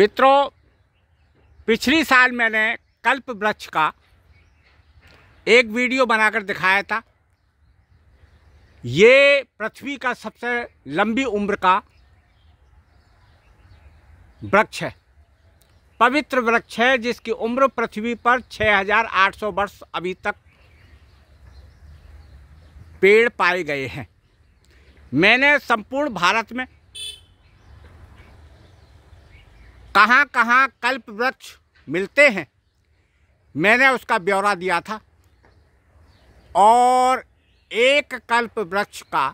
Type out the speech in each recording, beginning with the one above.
मित्रों पिछली साल मैंने कल्प वृक्ष का एक वीडियो बनाकर दिखाया था ये पृथ्वी का सबसे लंबी उम्र का वृक्ष है पवित्र वृक्ष है जिसकी उम्र पृथ्वी पर 6,800 वर्ष अभी तक पेड़ पाए गए हैं मैंने संपूर्ण भारत में कहाँ कहाँ कल्प वृक्ष मिलते हैं मैंने उसका ब्यौरा दिया था और एक कल्प वृक्ष का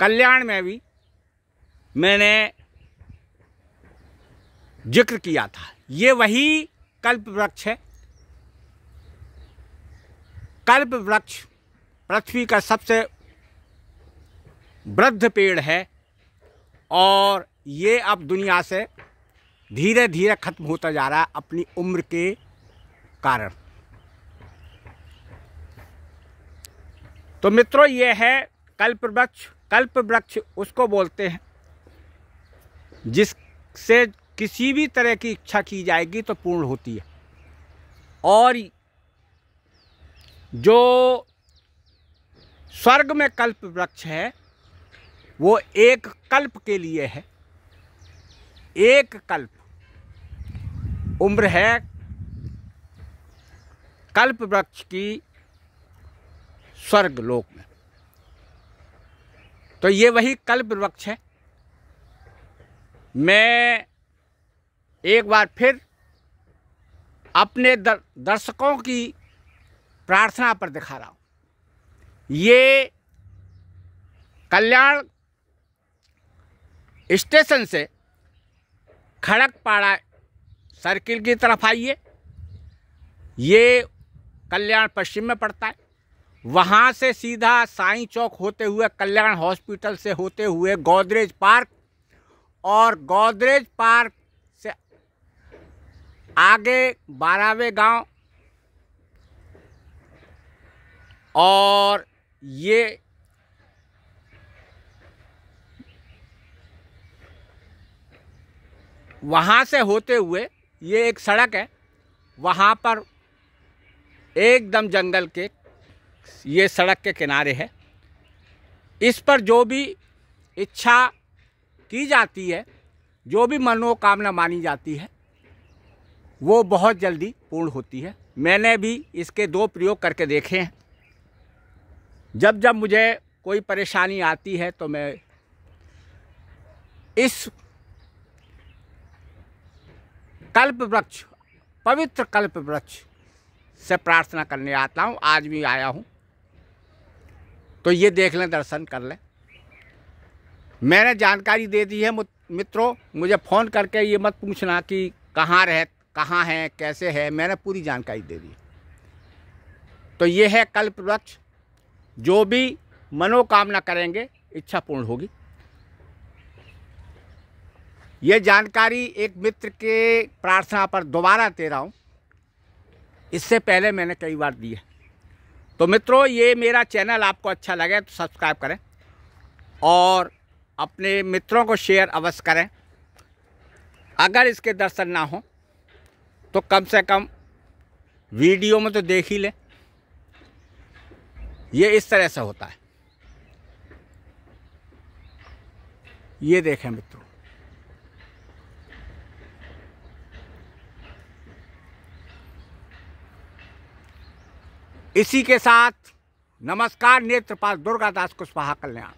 कल्याण में भी मैंने जिक्र किया था ये वही कल्प वृक्ष है कल्प वृक्ष पृथ्वी का सबसे वृद्ध पेड़ है और ये अब दुनिया से धीरे धीरे ख़त्म होता जा रहा है अपनी उम्र के कारण तो मित्रों ये है कल्प वृक्ष कल्प वृक्ष उसको बोलते हैं जिससे किसी भी तरह की इच्छा की जाएगी तो पूर्ण होती है और जो स्वर्ग में कल्प वृक्ष है वो एक कल्प के लिए है एक कल्प उम्र है कल्प वृक्ष की स्वर्ग लोक में तो ये वही कल्प वृक्ष है मैं एक बार फिर अपने दर, दर्शकों की प्रार्थना पर दिखा रहा हूँ ये कल्याण स्टेशन से खड़कपाड़ा सर्किल की तरफ आइए ये कल्याण पश्चिम में पड़ता है वहाँ से सीधा साई चौक होते हुए कल्याण हॉस्पिटल से होते हुए गोदरेज पार्क और गोदरेज पार्क से आगे बारहवे गांव और ये वहाँ से होते हुए ये एक सड़क है वहाँ पर एकदम जंगल के ये सड़क के किनारे है इस पर जो भी इच्छा की जाती है जो भी मनोकामना मानी जाती है वो बहुत जल्दी पूर्ण होती है मैंने भी इसके दो प्रयोग करके देखे हैं जब जब मुझे कोई परेशानी आती है तो मैं इस कल्प वृक्ष पवित्र कल्प वृक्ष से प्रार्थना करने आता हूँ आज भी आया हूँ तो ये देख लें दर्शन कर लें मैंने जानकारी दे दी है मित्रों मुझे फ़ोन करके ये मत पूछना कि कहाँ रह कहाँ हैं कैसे है मैंने पूरी जानकारी दे दी तो ये है कल्प वृक्ष जो भी मनोकामना करेंगे इच्छा पूर्ण होगी ये जानकारी एक मित्र के प्रार्थना पर दोबारा दे रहा हूँ इससे पहले मैंने कई बार दी है तो मित्रों ये मेरा चैनल आपको अच्छा लगे तो सब्सक्राइब करें और अपने मित्रों को शेयर अवश्य करें अगर इसके दर्शन ना हो तो कम से कम वीडियो में तो देख ही लें ये इस तरह से होता है ये देखें मित्रों इसी के साथ नमस्कार नेत्रपाल दुर्गादास कुशवाहा कल्याण